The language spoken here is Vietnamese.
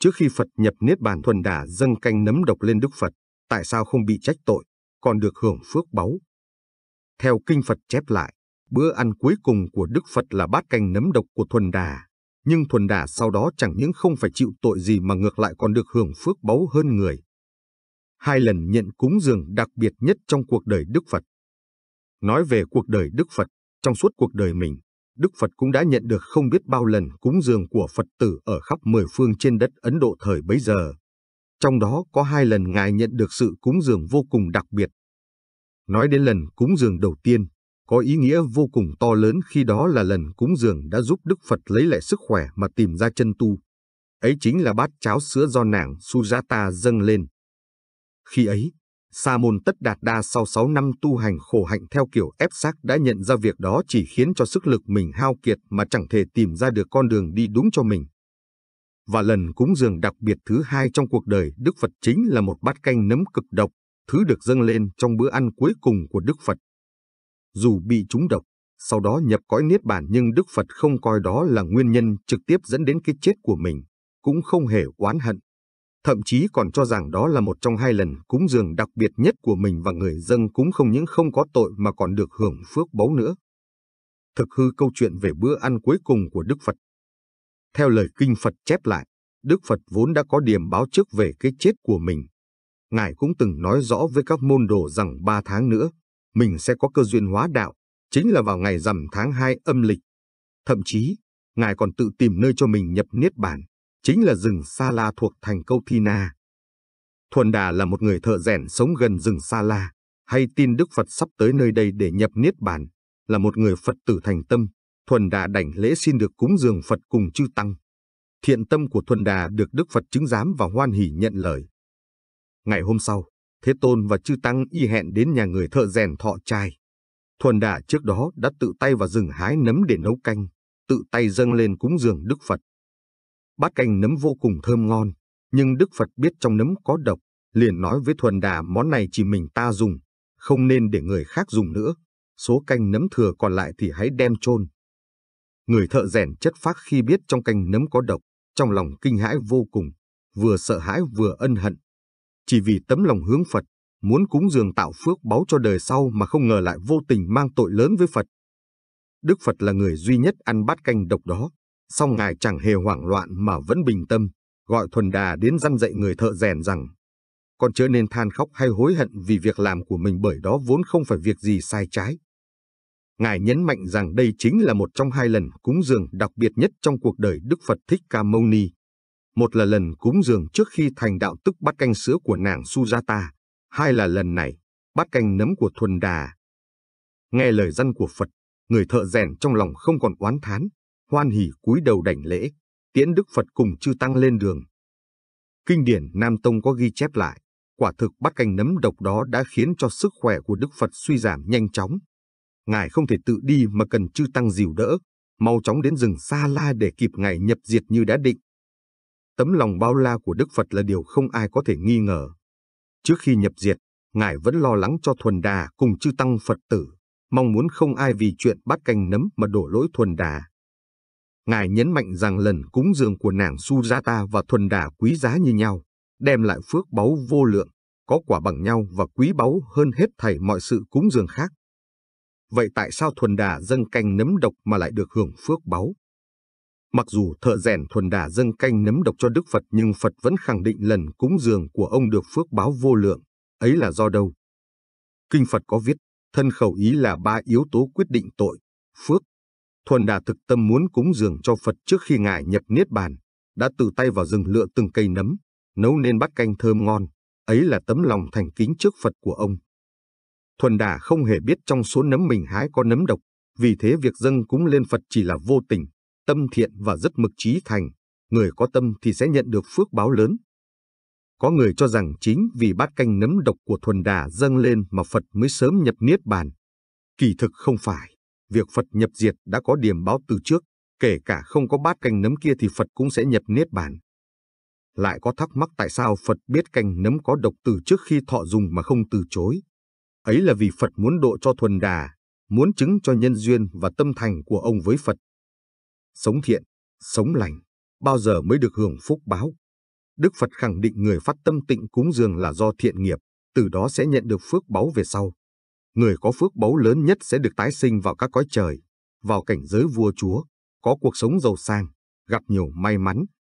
Trước khi Phật nhập Niết Bàn Thuần Đà dâng canh nấm độc lên Đức Phật, tại sao không bị trách tội, còn được hưởng phước báu? Theo kinh Phật chép lại, bữa ăn cuối cùng của Đức Phật là bát canh nấm độc của Thuần Đà, nhưng Thuần Đà sau đó chẳng những không phải chịu tội gì mà ngược lại còn được hưởng phước báu hơn người. Hai lần nhận cúng dường đặc biệt nhất trong cuộc đời Đức Phật. Nói về cuộc đời Đức Phật, trong suốt cuộc đời mình, Đức Phật cũng đã nhận được không biết bao lần cúng dường của Phật tử ở khắp mười phương trên đất Ấn Độ thời bấy giờ. Trong đó có hai lần Ngài nhận được sự cúng dường vô cùng đặc biệt. Nói đến lần cúng dường đầu tiên, có ý nghĩa vô cùng to lớn khi đó là lần cúng dường đã giúp Đức Phật lấy lại sức khỏe mà tìm ra chân tu. Ấy chính là bát cháo sữa do nàng Sujata dâng lên. Khi ấy, Sa môn tất đạt đa sau 6 năm tu hành khổ hạnh theo kiểu ép xác đã nhận ra việc đó chỉ khiến cho sức lực mình hao kiệt mà chẳng thể tìm ra được con đường đi đúng cho mình. Và lần cúng dường đặc biệt thứ hai trong cuộc đời Đức Phật chính là một bát canh nấm cực độc, thứ được dâng lên trong bữa ăn cuối cùng của Đức Phật. Dù bị trúng độc, sau đó nhập cõi niết bàn nhưng Đức Phật không coi đó là nguyên nhân trực tiếp dẫn đến cái chết của mình, cũng không hề oán hận thậm chí còn cho rằng đó là một trong hai lần cúng dường đặc biệt nhất của mình và người dân cũng không những không có tội mà còn được hưởng phước báu nữa. Thực hư câu chuyện về bữa ăn cuối cùng của Đức Phật. Theo lời Kinh Phật chép lại, Đức Phật vốn đã có điểm báo trước về cái chết của mình. Ngài cũng từng nói rõ với các môn đồ rằng ba tháng nữa, mình sẽ có cơ duyên hóa đạo, chính là vào ngày rằm tháng 2 âm lịch. Thậm chí, Ngài còn tự tìm nơi cho mình nhập Niết Bàn chính là rừng sala thuộc thành câu Thina. Thuần Đà là một người thợ rèn sống gần rừng sala hay tin Đức Phật sắp tới nơi đây để nhập Niết Bàn, là một người Phật tử thành tâm. Thuần Đà đảnh lễ xin được cúng dường Phật cùng chư Tăng. Thiện tâm của Thuần Đà được Đức Phật chứng giám và hoan hỷ nhận lời. Ngày hôm sau, Thế Tôn và Chư Tăng y hẹn đến nhà người thợ rèn thọ trai. Thuần Đà trước đó đã tự tay vào rừng hái nấm để nấu canh, tự tay dâng lên cúng dường Đức Phật bát canh nấm vô cùng thơm ngon, nhưng Đức Phật biết trong nấm có độc, liền nói với Thuần Đà món này chỉ mình ta dùng, không nên để người khác dùng nữa. Số canh nấm thừa còn lại thì hãy đem chôn. Người thợ rèn chất phác khi biết trong canh nấm có độc, trong lòng kinh hãi vô cùng, vừa sợ hãi vừa ân hận. Chỉ vì tấm lòng hướng Phật, muốn cúng dường tạo phước báo cho đời sau mà không ngờ lại vô tình mang tội lớn với Phật. Đức Phật là người duy nhất ăn bát canh độc đó, song ngài chẳng hề hoảng loạn mà vẫn bình tâm, gọi Thuần Đà đến răn dạy người thợ rèn rằng con chớ nên than khóc hay hối hận vì việc làm của mình bởi đó vốn không phải việc gì sai trái. Ngài nhấn mạnh rằng đây chính là một trong hai lần cúng dường đặc biệt nhất trong cuộc đời Đức Phật Thích Ca Mâu Ni. Một là lần cúng dường trước khi thành đạo tức bắt canh sữa của nàng Sujata, hai là lần này, bắt canh nấm của Thuần Đà. Nghe lời dân của Phật, người thợ rèn trong lòng không còn oán thán, hoan hỉ cúi đầu đảnh lễ, tiễn Đức Phật cùng chư tăng lên đường. Kinh điển Nam Tông có ghi chép lại, quả thực bắt canh nấm độc đó đã khiến cho sức khỏe của Đức Phật suy giảm nhanh chóng. Ngài không thể tự đi mà cần chư tăng dìu đỡ, mau chóng đến rừng Sa La để kịp ngày nhập diệt như đã định. Tấm lòng bao la của Đức Phật là điều không ai có thể nghi ngờ. Trước khi nhập diệt, Ngài vẫn lo lắng cho Thuần Đà cùng chư tăng Phật tử, mong muốn không ai vì chuyện bắt canh nấm mà đổ lỗi Thuần Đà. Ngài nhấn mạnh rằng lần cúng dường của nàng Sujata và thuần đà quý giá như nhau, đem lại phước báu vô lượng, có quả bằng nhau và quý báu hơn hết thảy mọi sự cúng dường khác. Vậy tại sao thuần đà dâng canh nấm độc mà lại được hưởng phước báu? Mặc dù thợ rèn thuần đà dâng canh nấm độc cho Đức Phật nhưng Phật vẫn khẳng định lần cúng dường của ông được phước báo vô lượng, ấy là do đâu? Kinh Phật có viết, thân khẩu ý là ba yếu tố quyết định tội, phước, Thuần Đà thực tâm muốn cúng dường cho Phật trước khi Ngài nhập Niết Bàn, đã tự tay vào rừng lựa từng cây nấm, nấu nên bát canh thơm ngon, ấy là tấm lòng thành kính trước Phật của ông. Thuần Đà không hề biết trong số nấm mình hái có nấm độc, vì thế việc dâng cúng lên Phật chỉ là vô tình, tâm thiện và rất mực trí thành, người có tâm thì sẽ nhận được phước báo lớn. Có người cho rằng chính vì bát canh nấm độc của Thuần Đà dâng lên mà Phật mới sớm nhập Niết Bàn. Kỳ thực không phải việc Phật nhập diệt đã có điểm báo từ trước, kể cả không có bát canh nấm kia thì Phật cũng sẽ nhập niết bàn. Lại có thắc mắc tại sao Phật biết canh nấm có độc từ trước khi thọ dùng mà không từ chối. Ấy là vì Phật muốn độ cho thuần đà, muốn chứng cho nhân duyên và tâm thành của ông với Phật. Sống thiện, sống lành, bao giờ mới được hưởng phúc báo? Đức Phật khẳng định người phát tâm tịnh cúng dường là do thiện nghiệp, từ đó sẽ nhận được phước báo về sau người có phước báu lớn nhất sẽ được tái sinh vào các cõi trời, vào cảnh giới vua chúa, có cuộc sống giàu sang, gặp nhiều may mắn,